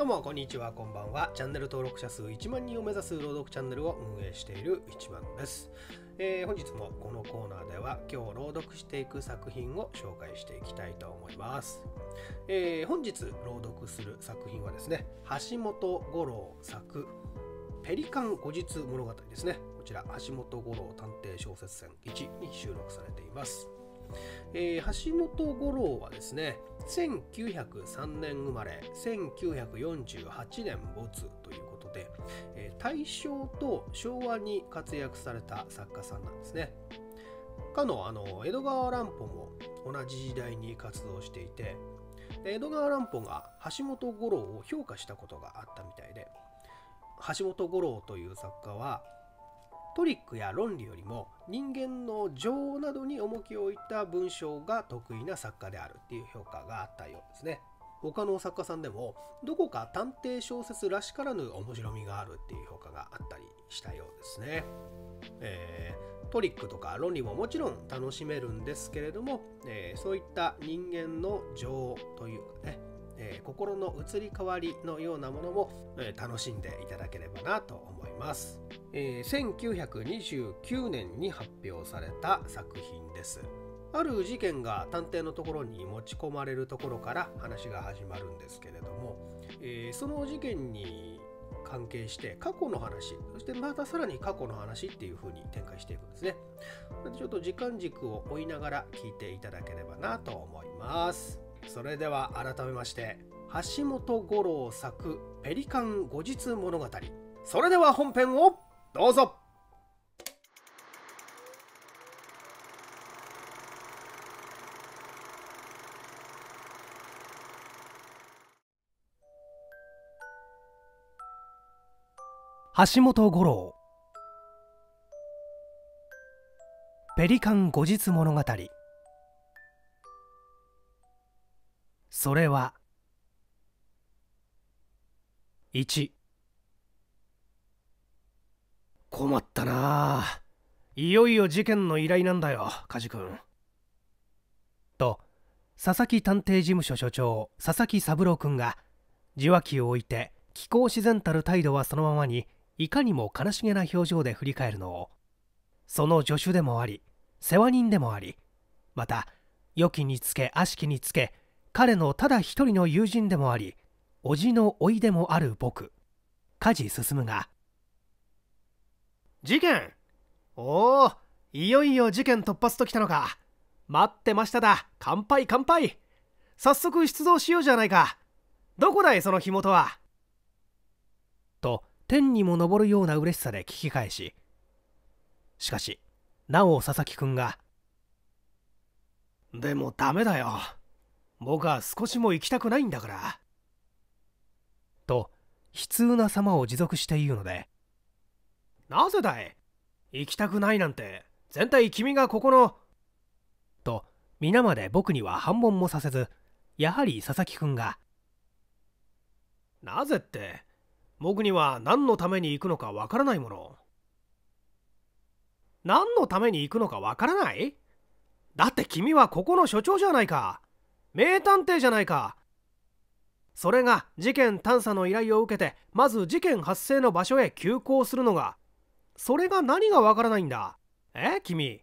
どうもこんにちはこんばんはチャンネル登録者数1万人を目指す朗読チャンネルを運営している一番です、えー、本日もこのコーナーでは今日朗読していく作品を紹介していきたいと思います、えー、本日朗読する作品はですね橋本五郎作ペリカン後日物語ですねこちら橋本五郎探偵小説選1に収録されていますえー、橋本五郎はですね1903年生まれ1948年没ということで、えー、大正と昭和に活躍された作家さんなんですね。かのあの江戸川乱歩も同じ時代に活動していて江戸川乱歩が橋本五郎を評価したことがあったみたいで橋本五郎という作家はトリックや論理よりも人間の情などに重きを置いた文章が得意な作家であるっていう評価があったようですね。他の作家さんでもどこか探偵小説らしからぬ面白みがあるっていう評価があったりしたようですね。えー、トリックとか論理ももちろん楽しめるんですけれども、えー、そういった人間の情というかねえー、心の移り変わりのようなものも、えー、楽しんでいただければなと思います、えー、1929年に発表された作品ですある事件が探偵のところに持ち込まれるところから話が始まるんですけれども、えー、その事件に関係して過去の話そしてまたさらに過去の話っていう風に展開していくんですねちょっと時間軸を追いながら聞いていただければなと思いますそれでは改めまして橋本五郎作「ペリカン後日物語」それでは本編をどうぞ橋本五郎ペリカン後日物語それは1困ったないよいよ事件の依頼なんだよ梶君と佐々木探偵事務所所長佐々木三郎君が受話器を置いて気候自然たる態度はそのままにいかにも悲しげな表情で振り返るのをその助手でもあり世話人でもありまた良きにつけ悪しきにつけ彼のただ一人の友人でもあり叔父の甥でもある僕家事進むが事件おおいよいよ事件突発ときたのか待ってましただ乾杯乾杯早速出動しようじゃないかどこだいその火元はと天にも昇るような嬉しさで聞き返ししかしなお佐々木くんがでもダメだよ僕は少しも行きたくないんだから。と、悲痛な様を持続して言うので。なぜだい行きたくないなんて、全体君がここの。と、皆まで僕には反問もさせず、やはり佐々木くんが。なぜって、僕には何のために行くのかわからないもの。何のために行くのかわからないだって君はここの所長じゃないか。名探偵じゃないかそれが事件探査の依頼を受けてまず事件発生の場所へ急行するのがそれが何がわからないんだえ君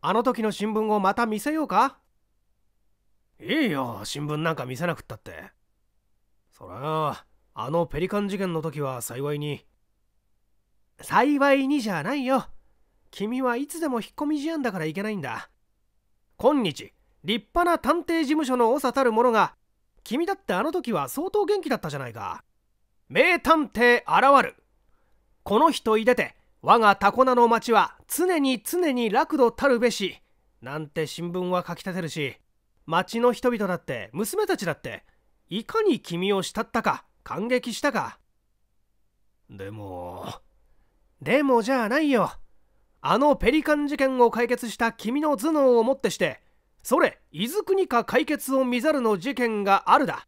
あの時の新聞をまた見せようかいいよ新聞なんか見せなくったってそれはあのペリカン事件の時は幸いに幸いにじゃないよ君はいつでも引っ込み思案だからいけないんだ今日立派な探偵事務所の長たる者が君だってあの時は相当元気だったじゃないか名探偵現るこの人いでて我がタコナの町は常に常に楽度たるべしなんて新聞は書き立てるし町の人々だって娘たちだっていかに君を慕ったか感激したかでもでもじゃあないよあのペリカン事件を解決した君の頭脳をもってしてそれ伊豆国か解決を見ざるの事件があるだ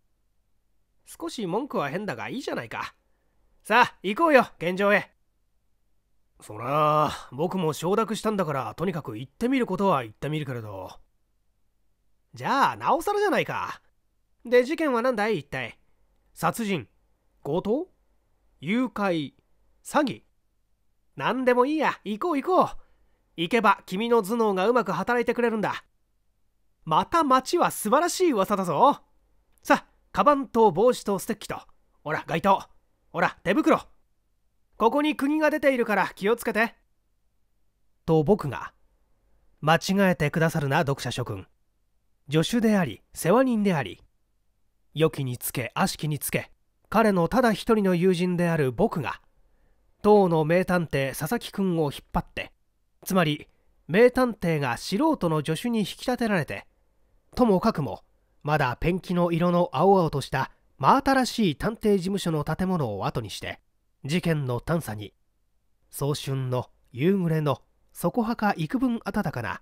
少し文句は変だがいいじゃないかさあ行こうよ現場へそら僕も承諾したんだからとにかく行ってみることは行ってみるけれどじゃあなおさらじゃないかで事件は何だい一体殺人強盗誘拐詐欺何でもいいや行こう行こう行けば君の頭脳がうまく働いてくれるんだまた町は素晴らしい噂だぞさあカバンと帽子とステッキとほら街灯ほら手袋ここに釘が出ているから気をつけてと僕が間違えてくださるな読者諸君助手であり世話人であり良きにつけ悪しきにつけ彼のただ一人の友人である僕が当の名探偵佐々木君を引っ張ってつまり名探偵が素人の助手に引き立てられてともかくもまだペンキの色の青々とした真新しい探偵事務所の建物を後にして事件の探査に早春の夕暮れのそこはか幾分暖かな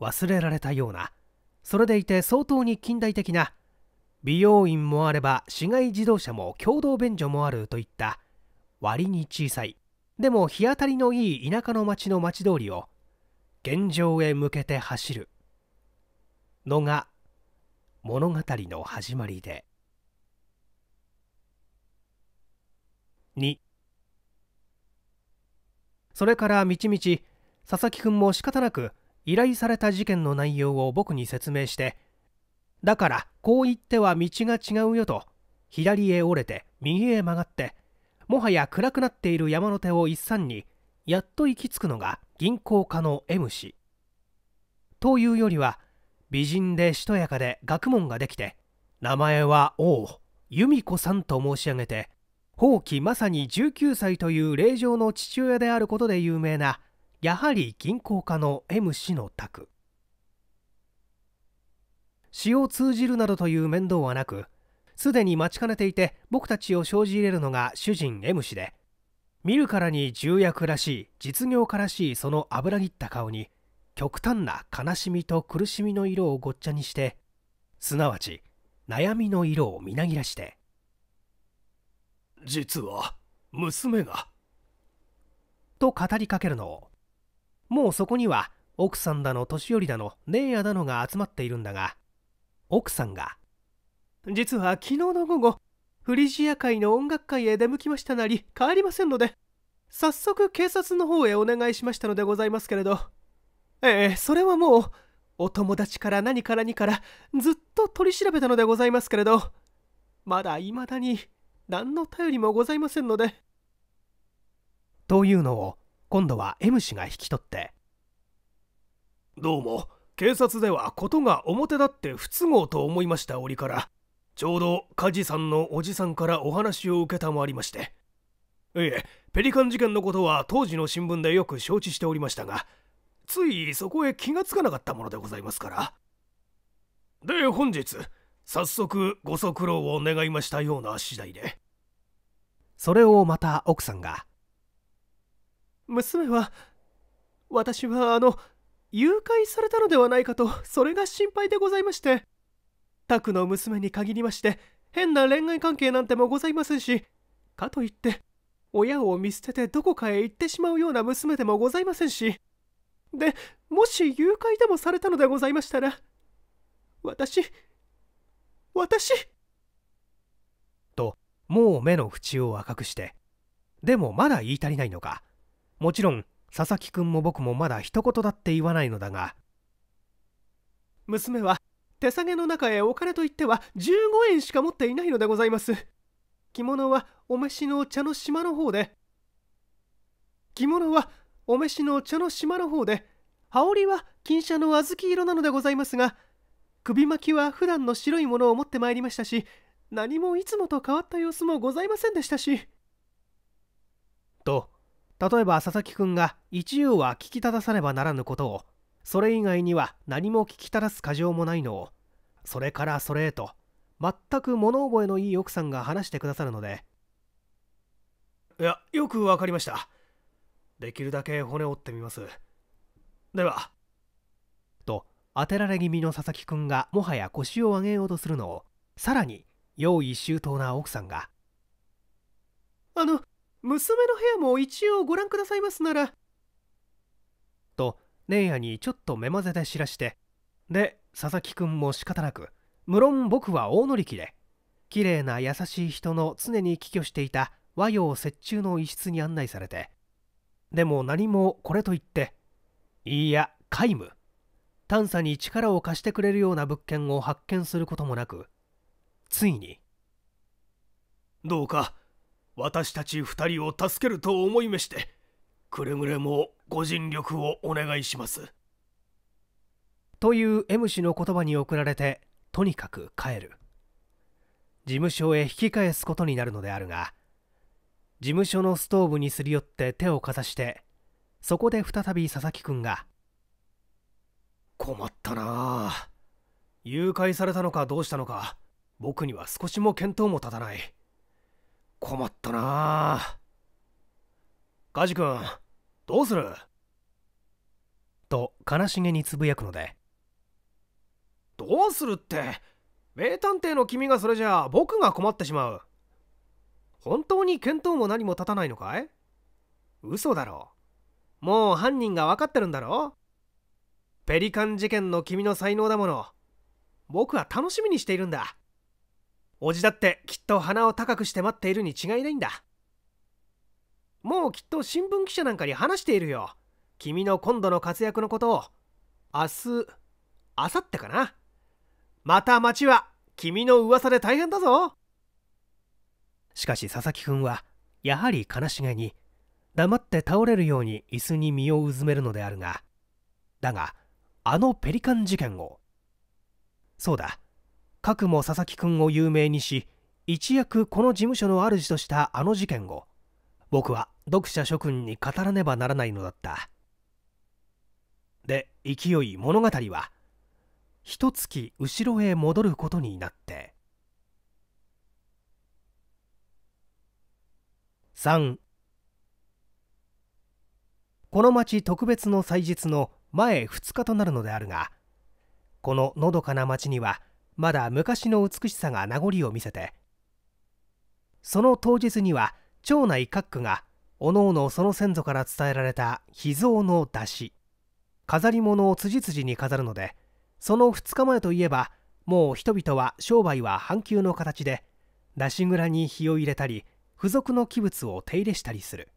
忘れられたようなそれでいて相当に近代的な美容院もあれば市街自動車も共同便所もあるといった割に小さいでも日当たりのいい田舎の町の町通りを現状へ向けて走るのが物語の始まりで2それからみちみち佐々木君も仕方なく依頼された事件の内容を僕に説明してだからこう言っては道が違うよと左へ折れて右へ曲がってもはや暗くなっている山の手を一山にやっと行き着くのが銀行家の M 氏というよりは美人でしとやかで学問ができて名前は王由美子さんと申し上げて法規まさに19歳という霊場の父親であることで有名なやはり銀行家の M 氏の宅詩を通じるなどという面倒はなくすでに待ちかねていて僕たちを生じ入れるのが主人 M 氏で見るからに重役らしい実業家らしいその油ぎった顔に極端な悲しみと苦しみの色をごっちゃにしてすなわち悩みの色をみなぎらして実は娘がと語りかけるのをもうそこには奥さんだの年寄りだの姉やだのが集まっているんだが奥さんが「実は昨日の午後フリジア界の音楽会へ出向きましたなり帰りませんので早速警察の方へお願いしましたのでございますけれどええそれはもうお友達から何からにからずっと取り調べたのでございますけれどまだいまだに何の頼りもございませんので。というのを今度は M 氏が引き取ってどうも警察では事が表だって不都合と思いました折からちょうど梶さんのおじさんからお話を承りましていえペリカン事件のことは当時の新聞でよく承知しておりましたがついそこへ気がつかなかったものでございますからで本日早速ご足労を願いましたような次第でそれをまた奥さんが娘は私はあの誘拐されたのではないかとそれが心配でございましてたくの娘に限りまして変な恋愛関係なんてもございませんしかといって親を見捨ててどこかへ行ってしまうような娘でもございませんしでもし誘拐でもされたのでございましたら私私ともう目の縁を赤くしてでもまだ言い足りないのかもちろん佐々木君も僕もまだ一言だって言わないのだが娘は手提げの中へお金といっては15円しか持っていないのでございます着物はお召しの茶の島の方で着物はお召しの茶の島の方で羽織は金車の小豆色なのでございますが首巻きは普段の白いものを持ってまいりましたし何もいつもと変わった様子もございませんでしたし。と例えば佐々木くんが一応は聞きたださねばならぬことをそれ以外には何も聞きたす過剰もないのをそれからそれへと全く物覚えのいい奥さんが話してくださるのでいやよくわかりましたできるだけ骨折ってみますではと当てられ気味の佐々木くんがもはや腰を上げようとするのをさらに用意周到な奥さんがあの娘の部屋も一応ご覧くださいますならと姉やにちょっと目まぜで知らしてで佐々木くんも仕方なく無論僕は大乗り気で綺麗な優しい人の常に寄居していた和洋折衷の一室に案内されてでも何もこれといっていいや皆無探査に力を貸してくれるような物件を発見することもなくついにどうか私たち2人を助けると思い召してくれぐれもご尽力をお願いしますという M 氏の言葉に送られてとにかく帰る事務所へ引き返すことになるのであるが事務所のストーブにすり寄って手をかざしてそこで再び佐々木くんが「困ったなあ誘拐されたのかどうしたのか僕には少しも見当も立たない困ったなあ梶君どうする?」と悲しげにつぶやくので「どうするって名探偵の君がそれじゃあ僕が困ってしまう」本当に見当も何も立たないのかい嘘だろう。もう犯人が分かってるんだろうペリカン事件の君の才能だもの僕は楽しみにしているんだおじだってきっと鼻を高くして待っているに違いないんだもうきっと新聞記者なんかに話しているよ君の今度の活躍のことを明日明後日かなまた街は君の噂で大変だぞしかし佐々木君はやはり悲しげに黙って倒れるように椅子に身をうずめるのであるがだがあのペリカン事件をそうだかくも佐々木君を有名にし一躍この事務所の主としたあの事件を僕は読者諸君に語らねばならないのだったで勢い物語は一月後ろへ戻ることになって3この町特別の祭日の前2日となるのであるがこののどかな町にはまだ昔の美しさが名残を見せてその当日には町内各区がおのおのその先祖から伝えられた秘蔵の出汁飾り物を辻々に飾るのでその2日前といえばもう人々は商売は半休の形で出し蔵に火を入れたり付属の器物を手入れしたりする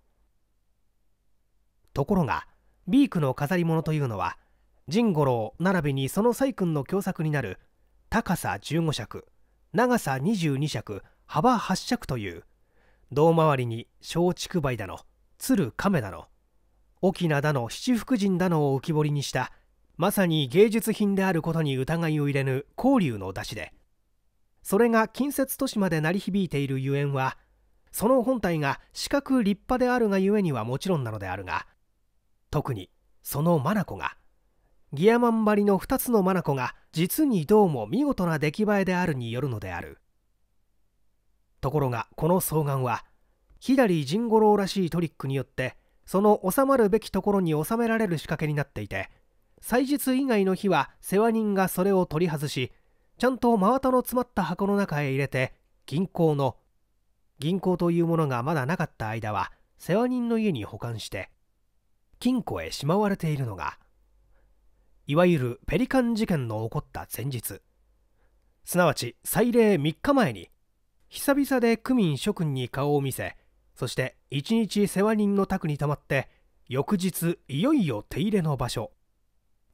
ところがビークの飾り物というのは甚五郎並びにその細君の共作になる高さ15尺長さ22尺幅8尺という胴回りに松竹梅だの鶴亀だの翁だの七福神だのを浮き彫りにしたまさに芸術品であることに疑いを入れぬ交流の出しでそれが近接都市まで鳴り響いているゆえんはその本体が四角立派であるがゆえにはもちろんなのであるが特にそのマナコがギアマン張りの2つのマナコが実にどうも見事な出来栄えであるによるのであるところがこの双眼は左甚五郎らしいトリックによってその収まるべきところに収められる仕掛けになっていて祭日以外の日は世話人がそれを取り外しちゃんと真綿の詰まった箱の中へ入れて銀行の銀行というものがまだなかった間は世話人の家に保管して金庫へしまわれているのがいわゆるペリカン事件の起こった前日すなわち祭礼3日前に久々で区民諸君に顔を見せそして一日世話人の宅にたまって翌日いよいよ手入れの場所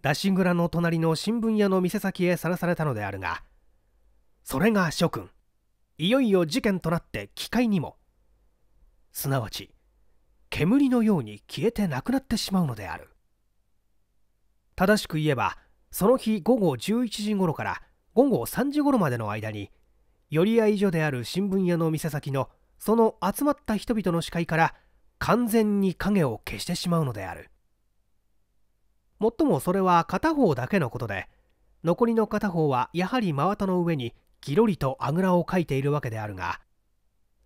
出し蔵の隣の新聞屋の店先へさらされたのであるがそれが諸君いよいよ事件となって機械にもすなわち煙のように消えてなくなってしまうのである正しく言えばその日午後11時頃から午後3時頃までの間に寄り合い所である新聞屋の店先のその集まった人々の視界から完全に影を消してしまうのであるもっともそれは片方だけのことで残りの片方はやはり真綿の上にぎろりとあぐらをかいているわけであるが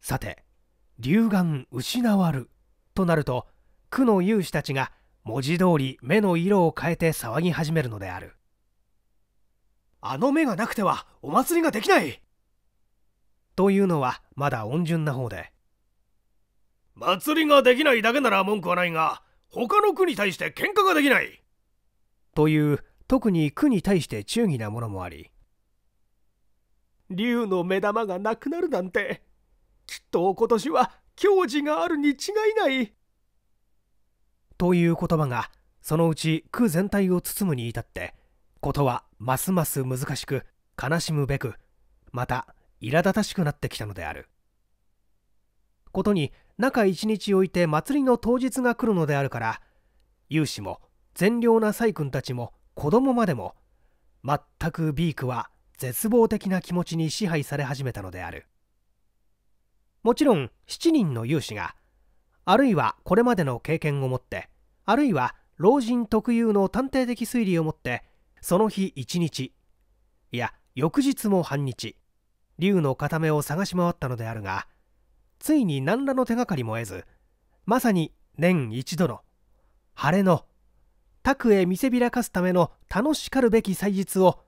さて龍眼失わるとなると区の勇士たちが文字通り目の色を変えて騒ぎ始めるのであるあの目がなくてはお祭りができないというのはまだ温順な方で祭りができないだけなら文句はないが他の区に対して喧嘩ができないという特に区に対して忠義なものもあり竜の目玉がなくなるなんてきっと今年は矜持があるに違いないという言葉がそのうち区全体を包むに至ってことはますます難しく悲しむべくまた苛立たしくなってきたのであることに中一日おいて祭りの当日が来るのであるから有志も善良な細君たちも子供までも全くビークは絶望的な気持ちに支配され始めたのであるもちろん7人の有志があるいはこれまでの経験をもってあるいは老人特有の探偵的推理をもってその日一日いや翌日も半日竜の片目を探し回ったのであるがついに何らの手がかりも得ずまさに年一度の晴れの拓へ見せびらかすための楽しかるべき祭日を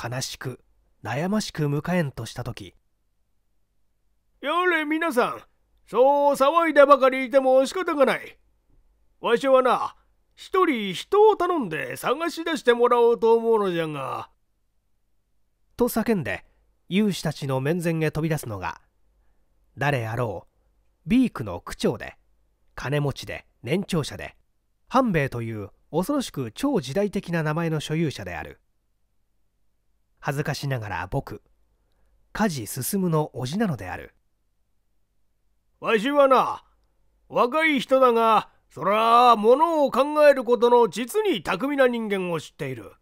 悲しく悩ましく迎えんとした時やれ皆さんそう騒いでばかりいても仕方がないわしはな一人人を頼んで探し出してもらおうと思うのじゃが。と叫んで勇士たちの面前へ飛び出すのが誰あろうビークの区長で金持ちで年長者で半兵衛という恐ろしく超時代的な名前の所有者である恥ずかしながら僕梶進の叔父なのであるわしはな若い人だがそら物を考えることの実に巧みな人間を知っている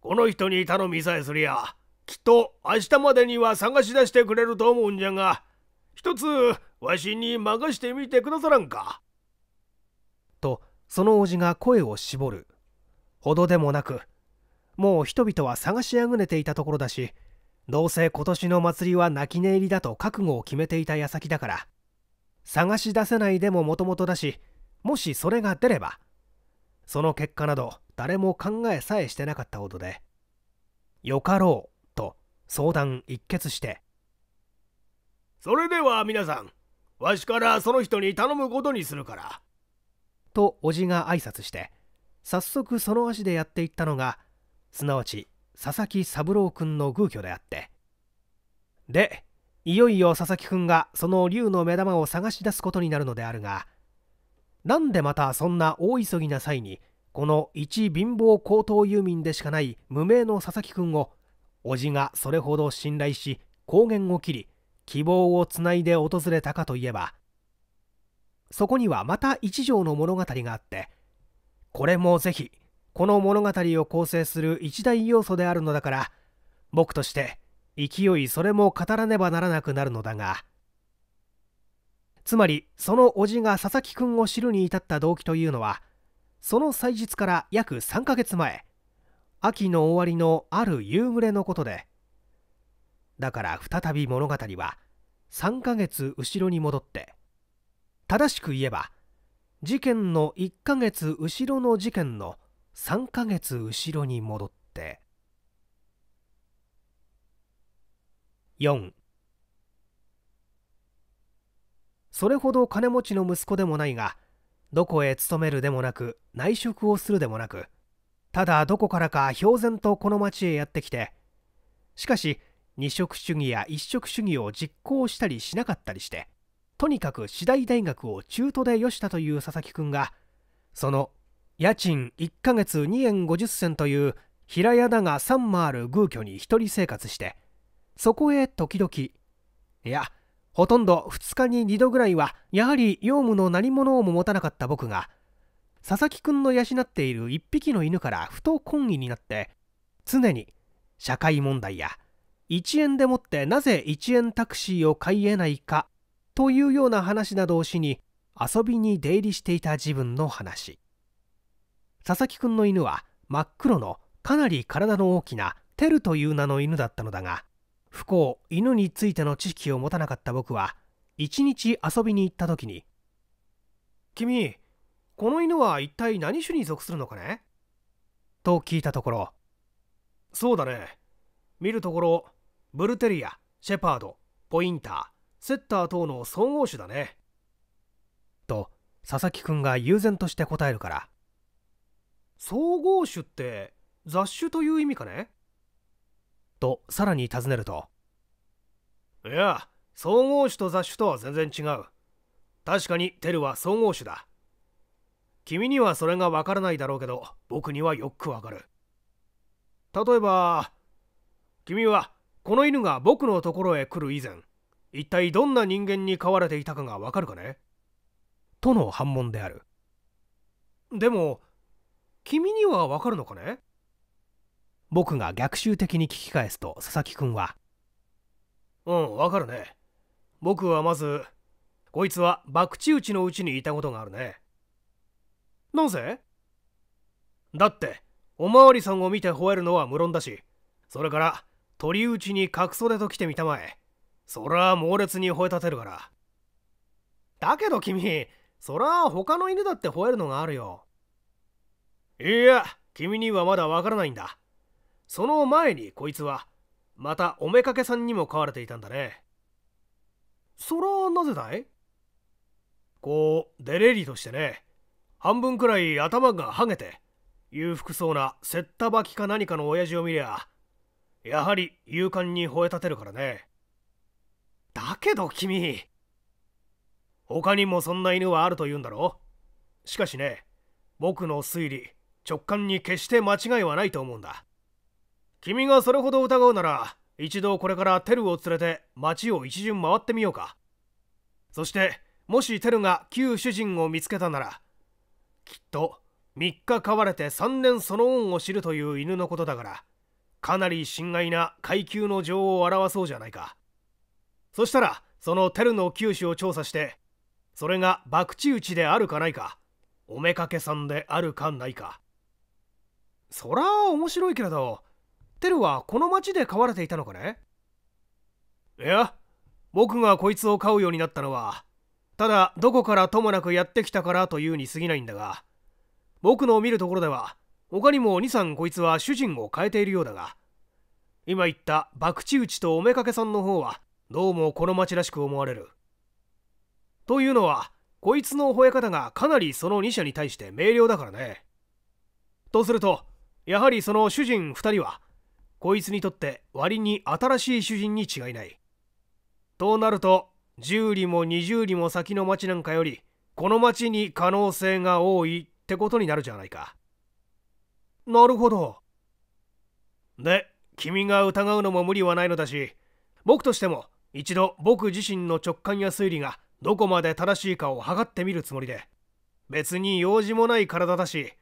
この人に頼みさえすりゃきっと明日までには探し出してくれると思うんじゃが一つわしに任してみてくださらんかとその叔父が声を絞るほどでもなくもう人々は探しあぐねていたところだしどうせ今年の祭りは泣き寝入りだと覚悟を決めていた矢先だから探し出せないでももともとだしもしそれが出ればその結果など誰も考えさえしてなかったことでよかろうと相談一決してそれでは皆さんわしからその人に頼むことにするからとおじが挨拶して早速その足でやっていったのがすなわち佐々木三郎君の偶居であってでいよいよ佐々木君がその竜の目玉を探し出すことになるのであるがなんでまたそんな大急ぎな際にこの一貧乏高等遊民でしかない無名の佐々木君を叔父がそれほど信頼し高原を切り希望をつないで訪れたかといえばそこにはまた一条の物語があってこれもぜひこの物語を構成する一大要素であるのだから僕として勢いそれも語らねばならなくなるのだがつまりその叔父が佐々木君を知るに至った動機というのはその祭日から約3ヶ月前秋の終わりのある夕暮れのことでだから再び物語は3ヶ月後ろに戻って正しく言えば事件の1ヶ月後ろの事件の3ヶ月後ろに戻って4それほど金持ちの息子でもないがどこへ勤めるでもなく内職をするでもなくただどこからか標然とこの町へやってきてしかし二色主義や一色主義を実行したりしなかったりしてとにかく次第大学を中途でよしたという佐々木くんがその家賃1ヶ月2円50銭という平屋だが3もある偶居に一人生活してそこへ時々いやほとんど2日に2度ぐらいはやはり用務の何者をも持たなかった僕が佐々木くんの養っている1匹の犬からふと懇意になって常に社会問題や1円でもってなぜ1円タクシーを買い得ないかというような話などをしに遊びに出入りしていた自分の話佐々木くんの犬は真っ黒のかなり体の大きなテルという名の犬だったのだが不幸犬についての知識を持たなかった僕は一日遊びに行った時に「君この犬は一体何種に属するのかね?」と聞いたところ「そうだね見るところブルテリアシェパードポインターセッター等の総合種だね」と佐々木くんが悠然として答えるから総合種って雑種という意味かねとさらに尋ねるといや総合種と雑種とは全然違う確かにテルは総合種だ君にはそれがわからないだろうけど僕にはよくわかる例えば君はこの犬が僕のところへ来る以前一体どんな人間に飼われていたかがわかるかねとの反問であるでも君にはわかるのかね僕が逆襲的に聞き返すと佐々木くんはうんわかるね僕はまずこいつは博打打ちのうちにいたことがあるねなぜだっておまわりさんを見て吠えるのは無論だしそれから鳥打ちに角袖と来てみたまえそら猛烈に吠え立てるからだけど君そら他の犬だって吠えるのがあるよいや君にはまだわからないんだその前にこいつはまたおめかけさんにも飼われていたんだねそらなぜだいこうデレリとしてね半分くらい頭がはげて裕福そうなせったばきか何かの親父を見りゃやはり勇敢に吠え立てるからねだけど君他にもそんな犬はあると言うんだろしかしね僕の推理直感に決して間違いはないと思うんだ君がそれほど疑うなら一度これからテルを連れて町を一巡回ってみようかそしてもしテルが旧主人を見つけたならきっと3日飼われて3年その恩を知るという犬のことだからかなり心外な階級の情を表そうじゃないかそしたらそのテルの九種を調査してそれが博打打ちであるかないかおめかけさんであるかないかそら面白いけれどテルはこの町で飼われていたのかねいや僕がこいつを飼うようになったのはただどこからともなくやってきたからというに過ぎないんだが僕の見るところでは他にも23こいつは主人を変えているようだが今言った博打打ちとおめかけさんの方はどうもこの町らしく思われるというのはこいつの吠え方がかなりその2社に対して明瞭だからねとするとやはりその主人2人はこいつにとって割に新しい主人に違いないとなると10里も20里も先の町なんかよりこの町に可能性が多いってことになるじゃないかなるほどで君が疑うのも無理はないのだし僕としても一度僕自身の直感や推理がどこまで正しいかを測ってみるつもりで別に用事もない体だし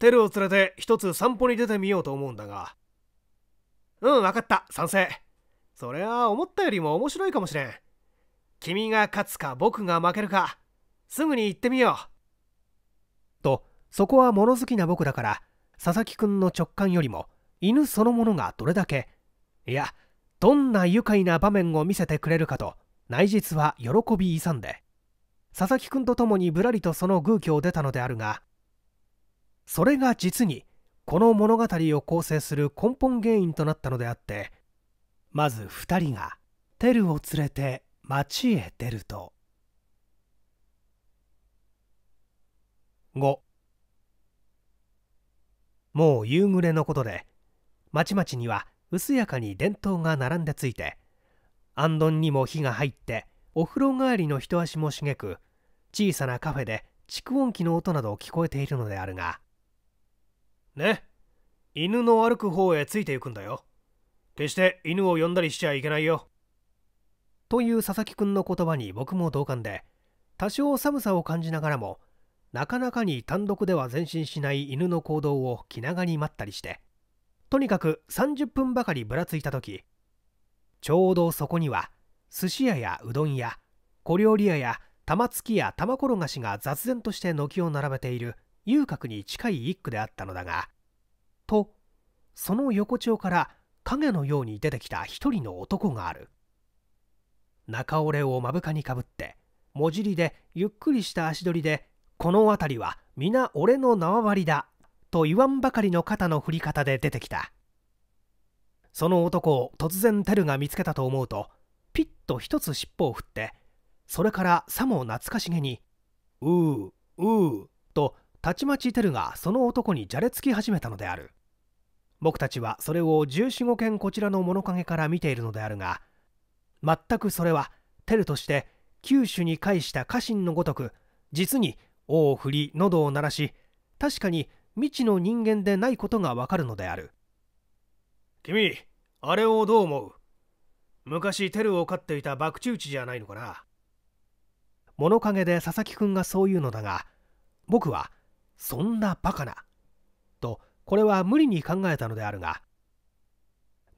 テルを連れて一つ散歩に出てみようと思うんだがうん分かった賛成それは思ったよりも面白いかもしれん君が勝つか僕が負けるかすぐに行ってみようとそこは物好きな僕だから佐々木くんの直感よりも犬そのものがどれだけいやどんな愉快な場面を見せてくれるかと内実は喜び勇んで佐々木くんと共にぶらりとその宮居を出たのであるがそれが実にこの物語を構成する根本原因となったのであってまず2人がテルを連れて町へ出ると5もう夕暮れのことで町々には薄やかに電灯が並んでついて安どんにも火が入ってお風呂帰りの一足もしげく小さなカフェで蓄音機の音など聞こえているのであるがね犬の歩く方へついていくんだよ決して犬を呼んだりしちゃいけないよという佐々木くんの言葉に僕も同感で多少寒さを感じながらもなかなかに単独では前進しない犬の行動を気長に待ったりしてとにかく30分ばかりぶらついた時ちょうどそこには寿司屋やうどん屋小料理屋や玉突きや玉転がしが雑然として軒を並べている遊郭に近い一区であったのだがとその横丁から影のように出てきた一人の男がある中折れを目深にかぶってもじりでゆっくりした足取りでこの辺りは皆俺の縄張りだと言わんばかりの肩の振り方で出てきたその男を突然テルが見つけたと思うとピッと一つ尻尾を振ってそれからさも懐かしげに「うううう」とたちまちテルがその男にじゃれつき始めたのである僕たちはそれを1415件こちらの物陰から見ているのであるが全くそれはテルとして九州に返した家臣のごとく実に尾を振り喉を鳴らし確かに未知の人間でないことがわかるのである君あれをどう思う昔テルを飼っていた博打打ちじゃないのかな物陰で佐々木くんがそう言うのだが僕はそんなバカな。と、これは無理に考えたのであるが、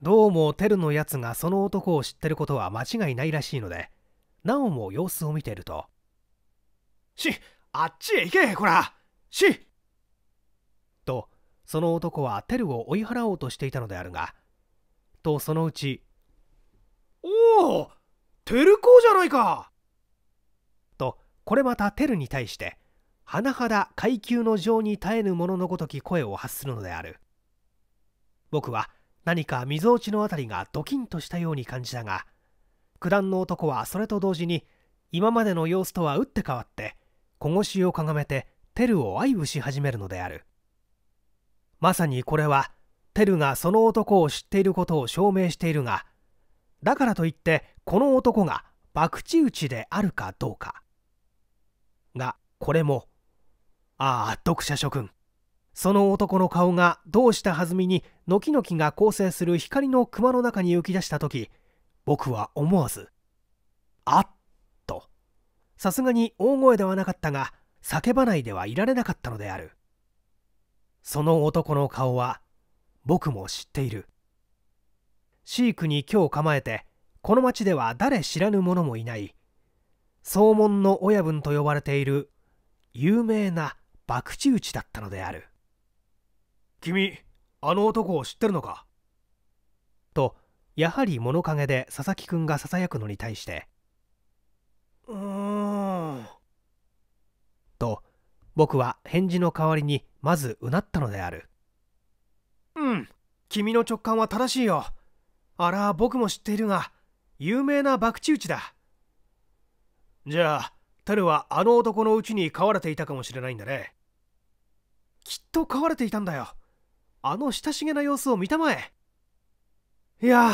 どうもテルのやつがその男を知ってることは間違いないらしいので、なおも様子を見ていると、し、あっちへ行け、こらしと、その男はテルを追い払おうとしていたのであるが、とそのうち、おおテル公じゃないかと、これまたテルに対して、甚だ階級の情に耐えぬもののごとき声を発するのである僕は何かみぞおちの辺りがドキンとしたように感じたが九段の男はそれと同時に今までの様子とは打って変わって小腰をかがめてテルを愛撫し始めるのであるまさにこれはテルがその男を知っていることを証明しているがだからといってこの男が博打打ちであるかどうかがこれもああ読者諸君その男の顔がどうしたはずみに軒々が構成する光の熊の中に浮き出した時僕は思わず「あっ」とさすがに大声ではなかったが叫ばないではいられなかったのであるその男の顔は僕も知っている飼育に今日構えてこの町では誰知らぬ者もいない総門の親分と呼ばれている有名な博打打ちだったのである君あの男を知ってるのかとやはり物陰で佐々木くんがささやくのに対して「うーん」と僕は返事の代わりにまずうなったのであるうん君の直感は正しいよあら僕も知っているが有名な博打打ちだじゃあテルはあの男のうちに飼われていたかもしれないんだねきっと飼われていたんだよあの親しげな様子を見たまえいや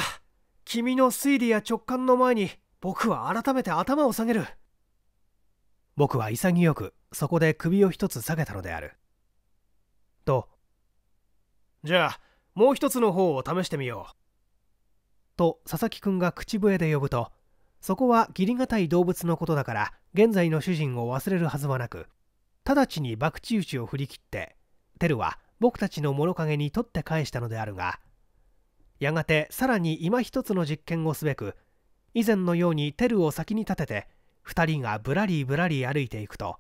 君の推理や直感の前に僕は改めて頭を下げる僕は潔くそこで首を一つ下げたのであるとじゃあもう一つの方を試してみようと佐々木くんが口笛で呼ぶとそこは義理がたい動物のことだから現在の主人を忘れるはずはなく直ちに博打打ちを振り切ってテルは僕たちの物陰に取って返したのであるがやがてさらに今一つの実験をすべく以前のようにテルを先に立てて2人がぶらりぶらり歩いていくと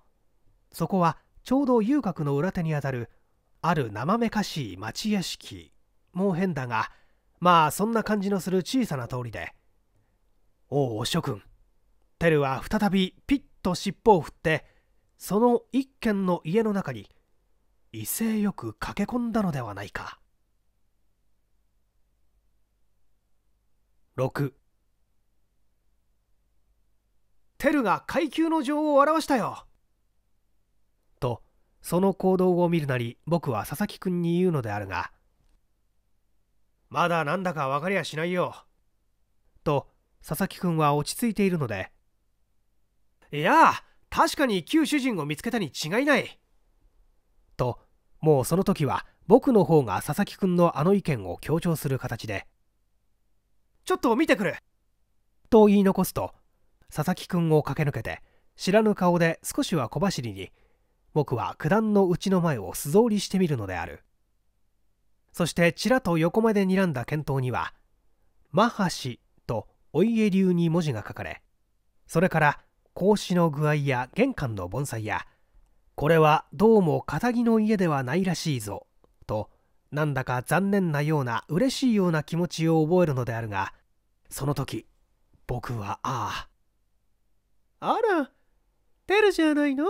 そこはちょうど遊郭の裏手にあたるある生めかしい町屋敷もう変だがまあそんな感じのする小さな通りで「おお諸君テルは再びピッと尻尾を振ってその一軒の家の中に威勢よく駆け込んだのではないか6テルが階級の女王を表したよとその行動を見るなり僕は佐々木君に言うのであるがまだなんだか分かりゃしないよと佐々木君は落ち着いているのでいや確かに旧主人を見つけたに違いないもうその時は僕の方が佐々木くんのあの意見を強調する形で「ちょっと見てくる!」と言い残すと佐々木くんを駆け抜けて知らぬ顔で少しは小走りに僕は九段のうちの前を素通りしてみるのであるそしてちらと横目で睨んだ見当には「マハシ」とお家流に文字が書かれそれから格子の具合や玄関の盆栽やこれはどうも片木の家ではないらしいぞとなんだか残念なような嬉しいような気持ちを覚えるのであるがその時僕はあああら出るじゃないの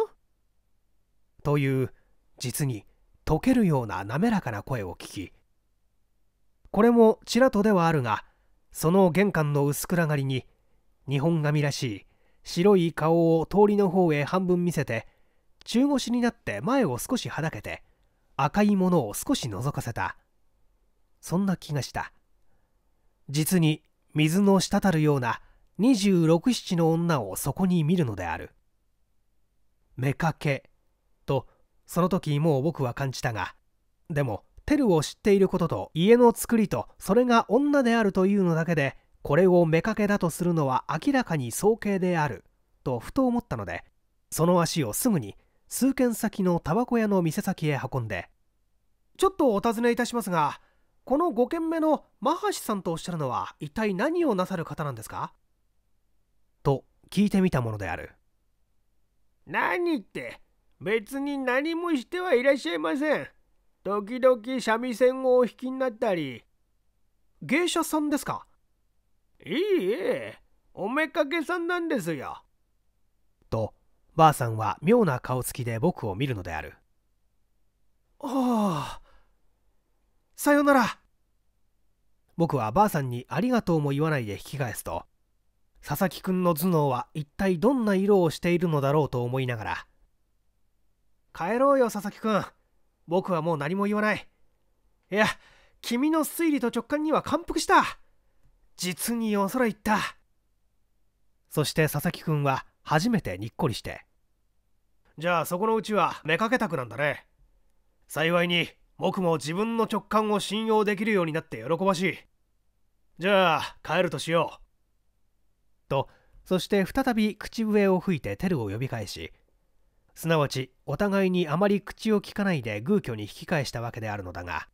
という実に溶けるような滑らかな声を聞きこれもちらとではあるがその玄関の薄暗がりに日本髪らしい白い顔を通りの方へ半分見せて中腰になって前を少しはだけて赤いものを少し覗かせたそんな気がした実に水の滴るような2 6七の女をそこに見るのである目かけとその時もう僕は感じたがでもテルを知っていることと家の作りとそれが女であるというのだけでこれを目かけだとするのは明らかに早計であるとふと思ったのでその足をすぐに数軒先のタバコ屋の店先へ運んでちょっとお尋ねいたしますがこの5軒目のマハシさんとおっしゃるのは一体何をなさる方なんですかと聞いてみたものである何って別に何もしてはいらっしゃいません時々三味線をお弾きになったり芸者さんですかいいえおめかけさんなんですよとばあさんは妙な顔つきで僕を見るのである。ああ。さよなら。僕はばあさんにありがとうも言わないで引き返すと、佐々木くんの頭脳は一体どんな色をしているのだろうと思いながら、帰ろうよ佐々木くん。僕はもう何も言わない。いや、君の推理と直感には感服した。実に恐れ入った。そして佐々木くんは初めてにっこりしてじゃあそこのうちは目かけたくなんだね幸いに僕も自分の直感を信用できるようになって喜ばしいじゃあ帰るとしようとそして再び口笛を吹いてテルを呼び返しすなわちお互いにあまり口をきかないで偶挙に引き返したわけであるのだが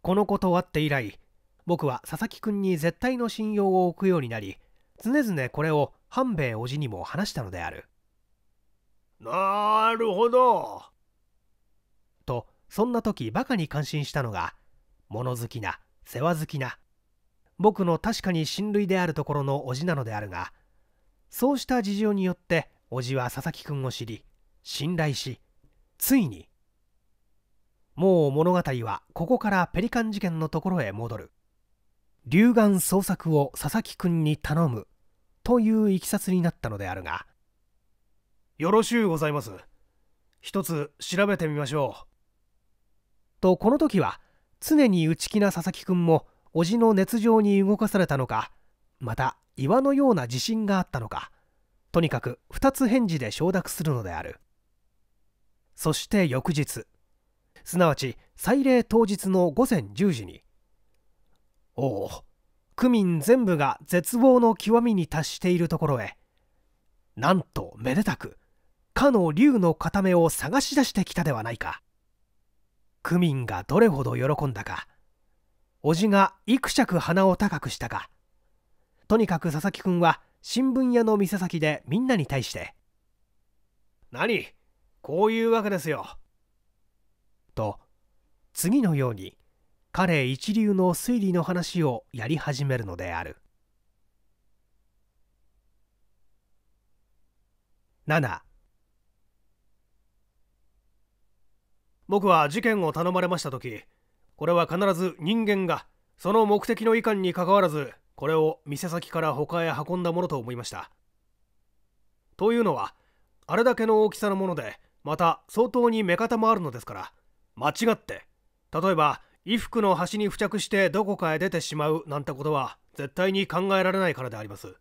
このことあって以来僕は佐々木君に絶対の信用を置くようになり常々これを半兵衛叔父にも話したのであるなるほどとそんな時バカに感心したのが物好きな世話好きな僕の確かに親類であるところの叔父なのであるがそうした事情によって叔父は佐々木君を知り信頼しついにもう物語はここからペリカン事件のところへ戻る龍眼捜索を佐々木君に頼むといういきさつになったのであるがよろしゅうございます一つ調べてみましょうとこの時は常に内気な佐々木くんも叔父の熱情に動かされたのかまた岩のような自信があったのかとにかく2つ返事で承諾するのであるそして翌日すなわち祭礼当日の午前10時に「おお区民全部が絶望の極みに達しているところへなんとめでたくかの竜の片目を探し出してきたではないか区民がどれほど喜んだか叔父がいくしゃく鼻を高くしたかとにかく佐々木くんは新聞屋の店先でみんなに対して「何こういうわけですよ」と次のように彼一流の推理の話をやり始めるのである7僕は事件を頼まれました時これは必ず人間がその目的のいかんにかかわらずこれを店先から他へ運んだものと思いましたというのはあれだけの大きさのものでまた相当に目方もあるのですから間違って例えば衣服の端に付着してどこかへ出てしまうなんてことは絶対に考えられないからであります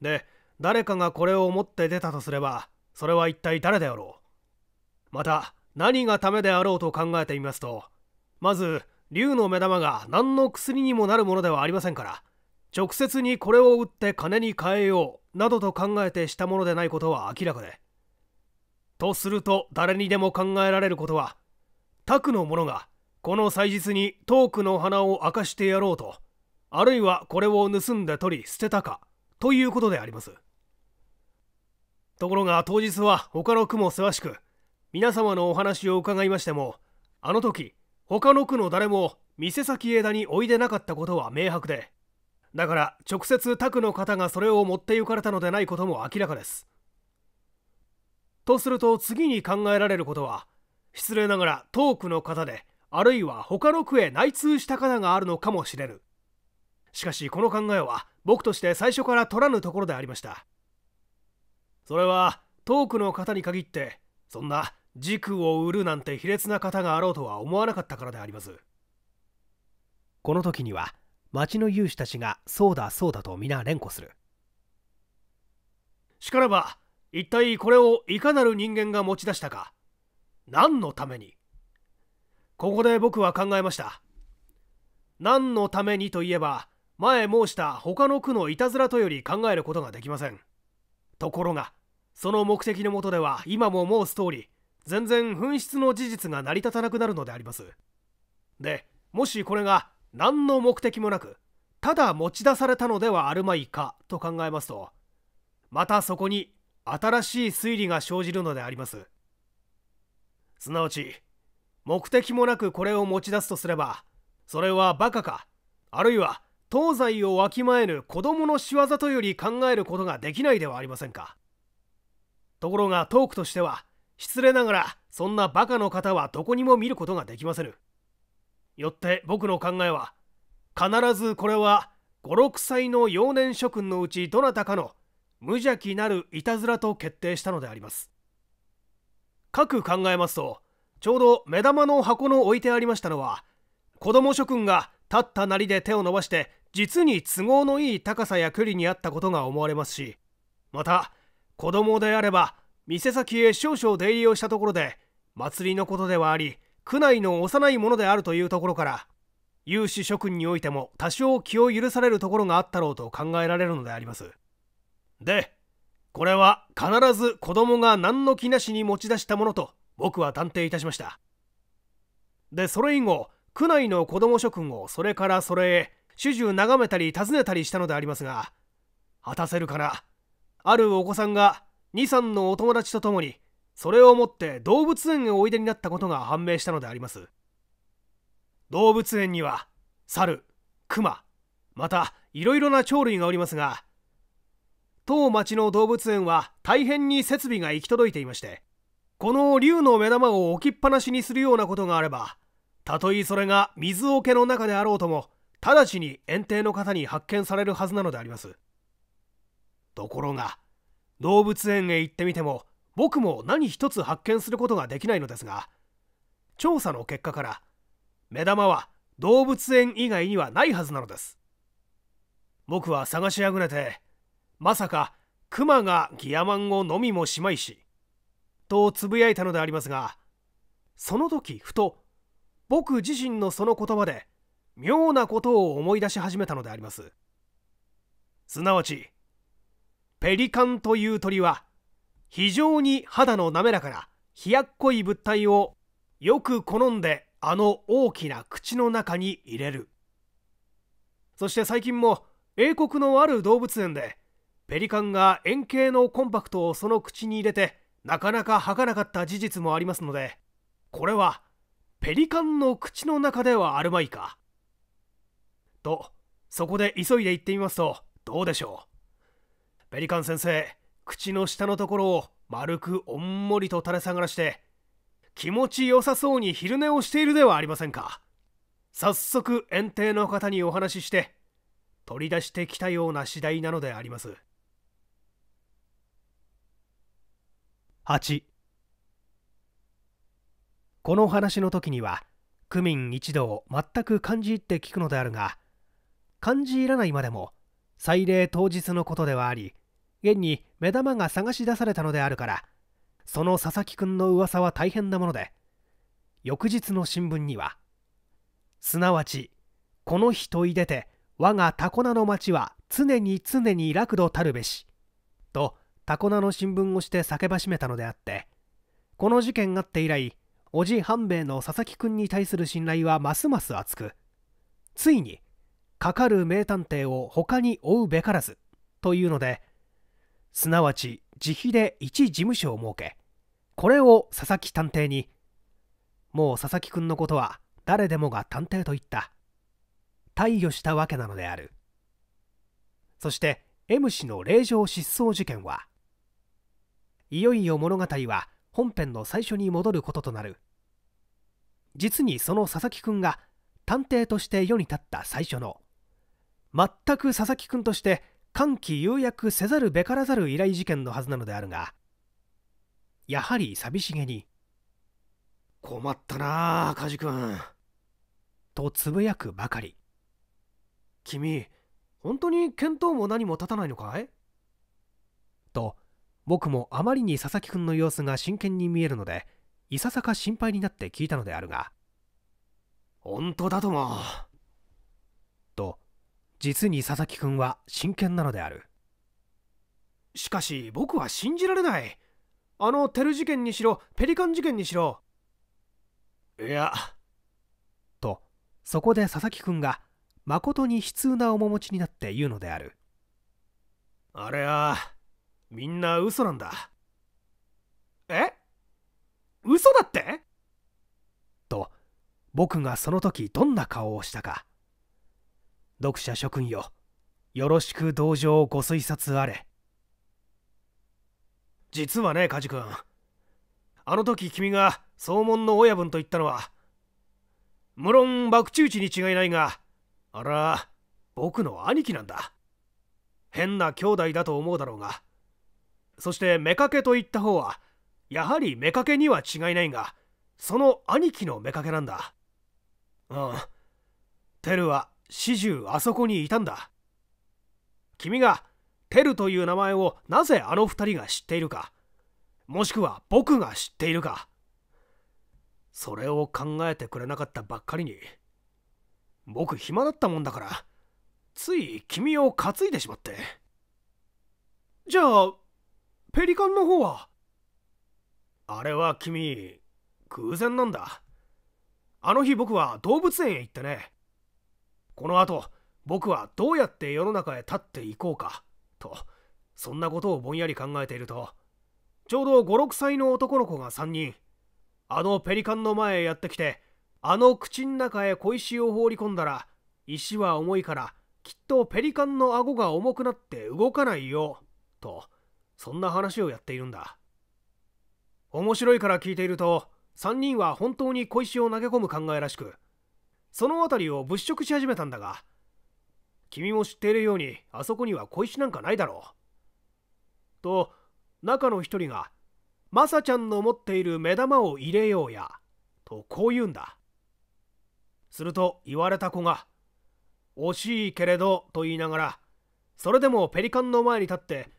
で誰かがこれを持って出たとすればそれは一体誰であろうまた何がためであろうと考えてみますとまず竜の目玉が何の薬にもなるものではありませんから直接にこれを売って金に換えようなどと考えてしたものでないことは明らかでとすると誰にでも考えられることはタクの者がこの祭日にトークの花を明かしてやろうとあるいはこれを盗んで取り捨てたかということでありますところが当日は他の区もせわしく皆様のお話を伺いましてもあの時他の区の誰も店先枝においでなかったことは明白でだから直接宅の方がそれを持って行かれたのでないことも明らかですとすると次に考えられることは失礼ながらトークの方であるいは他の区へ内通した方があるのかもしれぬしかしこの考えは僕として最初から取らぬところでありましたそれは遠くの方に限ってそんな軸を売るなんて卑劣な方があろうとは思わなかったからでありますこの時には町の有志たちがそうだそうだと皆連呼するしからば一体これをいかなる人間が持ち出したか何のためにここで僕は考えました。何のためにといえば、前申した他の区のいたずらとより考えることができません。ところが、その目的のもとでは今も申す通り、全然紛失の事実が成り立たなくなるのであります。で、もしこれが何の目的もなく、ただ持ち出されたのではあるまいかと考えますと、またそこに新しい推理が生じるのであります。すなわち、目的もなくこれを持ち出すとすればそれはバカかあるいは東西をわきまえぬ子供の仕業とより考えることができないではありませんかところがトークとしては失礼ながらそんなバカの方はどこにも見ることができませぬよって僕の考えは必ずこれは56歳の幼年諸君のうちどなたかの無邪気なるいたずらと決定したのであります。各考えますとちょうど目玉の箱の置いてありましたのは子供諸君が立ったなりで手を伸ばして実に都合のいい高さや距離にあったことが思われますしまた子供であれば店先へ少々出入りをしたところで祭りのことではあり区内の幼いものであるというところから有志諸君においても多少気を許されるところがあったろうと考えられるのでありますでこれは必ず子供が何の気なしに持ち出したものと僕は探偵いたしましたでそれ以後区内の子供諸君をそれからそれへ始終眺めたり尋ねたりしたのでありますが果たせるかなあるお子さんが23のお友達と共にそれをもって動物園へおいでになったことが判明したのであります動物園には猿クマまたいろいろな鳥類がおりますが当町の動物園は大変に設備が行き届いていましてこの竜の目玉を置きっぱなしにするようなことがあればたとえそれが水桶の中であろうとも直ちに園庭の方に発見されるはずなのでありますところが動物園へ行ってみても僕も何一つ発見することができないのですが調査の結果から目玉は動物園以外にはないはずなのです僕は探しあぐねてまさかクマがギヤマンを飲みもしまいしとつぶやいたのでありますがその時ふと僕自身のその言葉で妙なことを思い出し始めたのでありますすなわちペリカンという鳥は非常に肌の滑らかな冷やっこい物体をよく好んであの大きな口の中に入れるそして最近も英国のある動物園でペリカンが円形のコンパクトをその口に入れてなかなか吐かなかった事実もありますのでこれはペリカンの口の中ではあるまいかとそこで急いで行ってみますとどうでしょうペリカン先生口の下のところを丸くおんもりと垂れ下がらして気持ちよさそうに昼寝をしているではありませんか早速園庭の方にお話しして取り出してきたような次第なのであります8この話の時には区民一同全く感じ入って聞くのであるが漢字いらないまでも祭礼当日のことではあり現に目玉が探し出されたのであるからその佐々木くんの噂は大変なもので翌日の新聞にはすなわちこの日といでて我がタコナの町は常に常に楽土たるべしとタコナの新聞をして叫ばしめたのであってこの事件があって以来叔父半兵衛の佐々木君に対する信頼はますます厚くついにかかる名探偵を他に追うべからずというのですなわち自費で一事務所を設けこれを佐々木探偵にもう佐々木君のことは誰でもが探偵と言った退去したわけなのであるそして M 氏の令状失踪事件はいよいよ物語は本編の最初に戻ることとなる実にその佐々木くんが探偵として世に立った最初の全く佐々木くんとして歓喜釉約せざるべからざる依頼事件のはずなのであるがやはり寂しげに「困ったなあ梶君」とつぶやくばかり君本当に見当も何も立たないのかい僕もあまりに佐々木くんの様子が真剣に見えるのでいささか心配になって聞いたのであるが本当だともと実に佐々木くんは真剣なのであるしかし僕は信じられないあのテル事件にしろペリカン事件にしろいやとそこで佐々木くんがまことに悲痛な面持ちになって言うのであるあれはみんな嘘なんだえ嘘だってと僕がその時どんな顔をしたか読者諸君よよろしく同情ご推察あれ実はね梶君あの時君が総門の親分と言ったのは無論博打打ちに違いないがあら僕の兄貴なんだ変な兄弟だと思うだろうがそして妾といった方はやはり妾には違いないがその兄貴の妾なんだうんテルは始終あそこにいたんだ君がテルという名前をなぜあの2人が知っているかもしくは僕が知っているかそれを考えてくれなかったばっかりに僕暇だったもんだからつい君を担いでしまってじゃあペリカンの方はあれは君偶然なんだあの日僕は動物園へ行ってねこのあと僕はどうやって世の中へ立っていこうかとそんなことをぼんやり考えているとちょうど56歳の男の子が3人あのペリカンの前へやってきてあの口ん中へ小石を放り込んだら石は重いからきっとペリカンの顎が重くなって動かないよとそんな話をやっているんだ面白いから聞いていると3人は本当に小石を投げ込む考えらしくその辺りを物色し始めたんだが君も知っているようにあそこには小石なんかないだろうと中の一人が「まさちゃんの持っている目玉を入れようや」とこう言うんだすると言われた子が「惜しいけれど」と言いながらそれでもペリカンの前に立って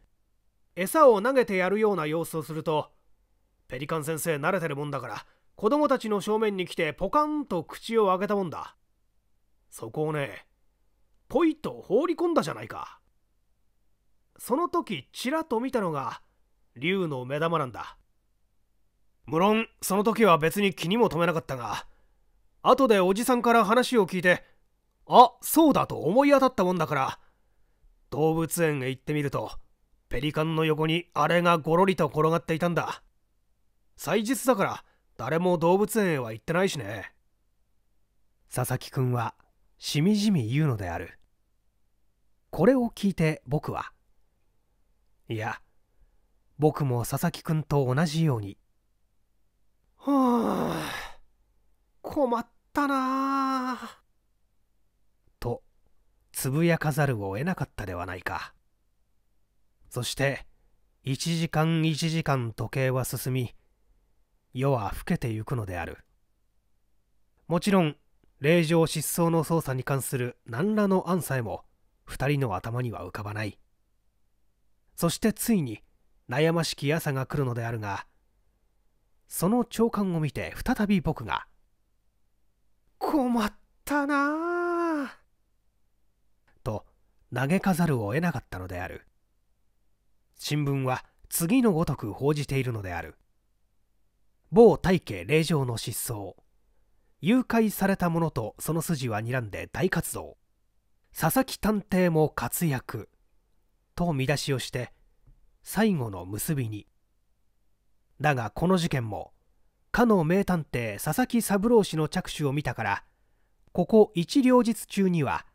餌を投げてやるような様子をするとペリカン先生慣れてるもんだから子供たちの正面に来てポカンと口を開けたもんだそこをねポイと放り込んだじゃないかその時ちらっと見たのが竜の目玉なんだ無論その時は別に気にも留めなかったが後でおじさんから話を聞いてあそうだと思い当たったもんだから動物園へ行ってみるとペリカンの横にあれがごろりと転がっていたんだ祭日だから誰も動物園へは行ってないしね佐々木くんはしみじみ言うのであるこれを聞いて僕はいや僕も佐々木くんと同じようにはあ困ったなとつぶやかざるを得なかったではないか。そして1時間1時間時計は進み夜は更けてゆくのであるもちろん令状失踪の捜査に関する何らの案さえも2人の頭には浮かばないそしてついに悩ましき朝が来るのであるがその長官を見て再び僕が「困ったなぁ。と投げかざるを得なかったのである新聞は次のごとく報じているのである某大家令状の失踪誘拐された者とその筋は睨んで大活動佐々木探偵も活躍と見出しをして最後の結びにだがこの事件もかの名探偵佐々木三郎氏の着手を見たからここ一両日中には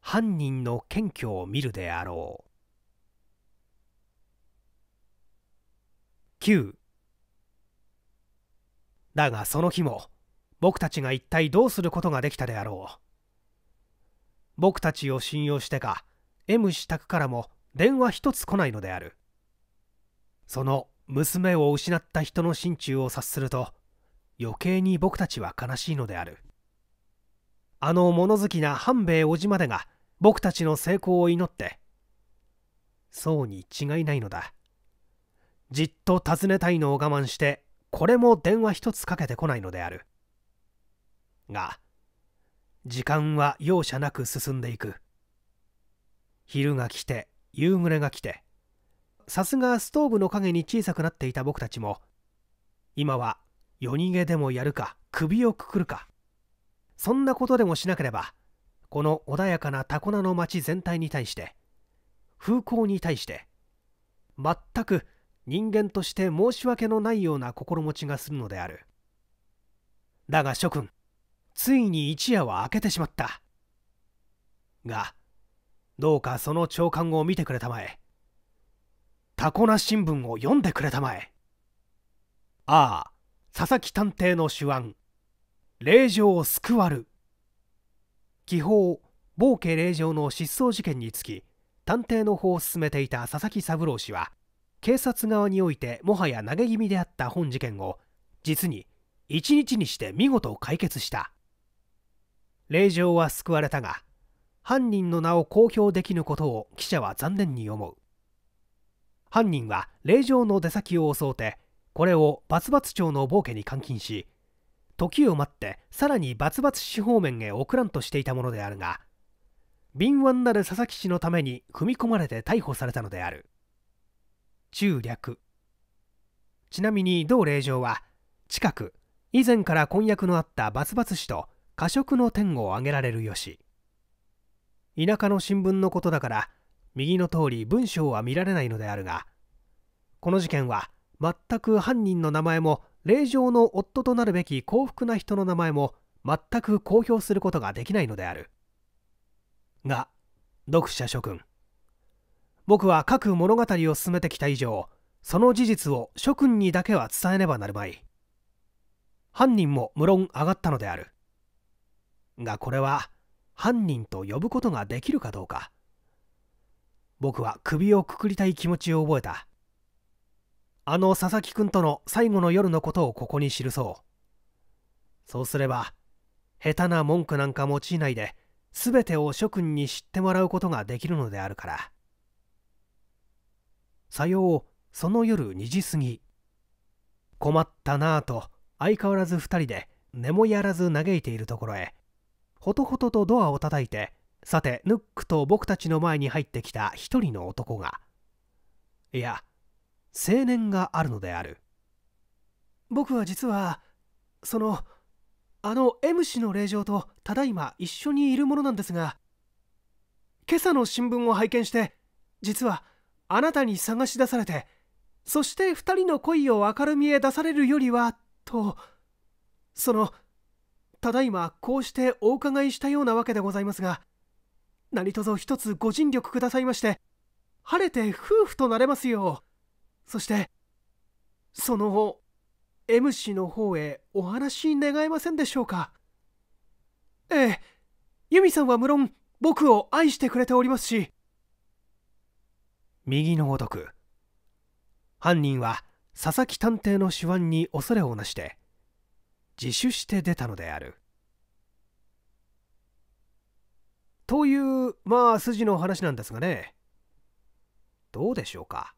犯人の検挙を見るであろう。9だがその日も僕たちが一体どうすることができたであろう僕たちを信用してか M 支度からも電話一つ来ないのであるその娘を失った人の心中を察すると余計に僕たちは悲しいのであるあの物好きな半兵衛叔父までが僕たちの成功を祈ってそうに違いないのだじっと尋ねたいのを我慢してこれも電話一つかけてこないのであるが時間は容赦なく進んでいく昼が来て夕暮れが来てさすがストーブの影に小さくなっていた僕たちも今は夜逃げでもやるか首をくくるかそんなことでもしなければこの穏やかなタコナの町全体に対して風光に対して全く人間として申し訳のないような心持ちがするのであるだが諸君ついに一夜は明けてしまったがどうかその朝刊を見てくれたまえタコな新聞を読んでくれたまえああ佐々木探偵の手腕令場を救わる気泡暴家令場の失踪事件につき探偵の方を進めていた佐々木三郎氏は警察側においてもはや投げ気味であった本事件を実に1日にして見事解決した令状は救われたが犯人の名を公表できぬことを記者は残念に思う犯人は令状の出先を襲うてこれをバツバツ町の暴家に監禁し時を待ってさらにバツバツ市方面へ送らんとしていたものであるが敏腕なる佐々木氏のために踏み込まれて逮捕されたのである中略ちなみに同令状は近く以前から婚約のあったバツバツ氏と過食の天を挙げられるよし田舎の新聞のことだから右の通り文章は見られないのであるがこの事件は全く犯人の名前も令嬢の夫となるべき幸福な人の名前も全く公表することができないのであるが読者諸君僕は各物語を進めてきた以上その事実を諸君にだけは伝えねばなるまい犯人も無論上がったのであるがこれは犯人と呼ぶことができるかどうか僕は首をくくりたい気持ちを覚えたあの佐々木君との最後の夜のことをここに記そうそうすれば下手な文句なんか用いないで全てを諸君に知ってもらうことができるのであるからさようその夜2時過ぎ困ったなぁと相変わらず2人で根もやらず嘆いているところへほとほととドアを叩いてさてヌックと僕たちの前に入ってきた一人の男がいや青年があるのである僕は実はそのあの M 氏の令嬢とただいま一緒にいるものなんですが今朝の新聞を拝見して実はあなたに探し出されてそして2人の恋を明るみへ出されるよりはとそのただいまこうしてお伺いしたようなわけでございますが何卒一つご尽力くださいまして晴れて夫婦となれますようそしてその後 M 氏の方へお話願えませんでしょうかええ由美さんは無論僕を愛してくれておりますし右のごとく犯人は佐々木探偵の手腕に恐れをなして自首して出たのであるというまあ筋の話なんですがねどうでしょうか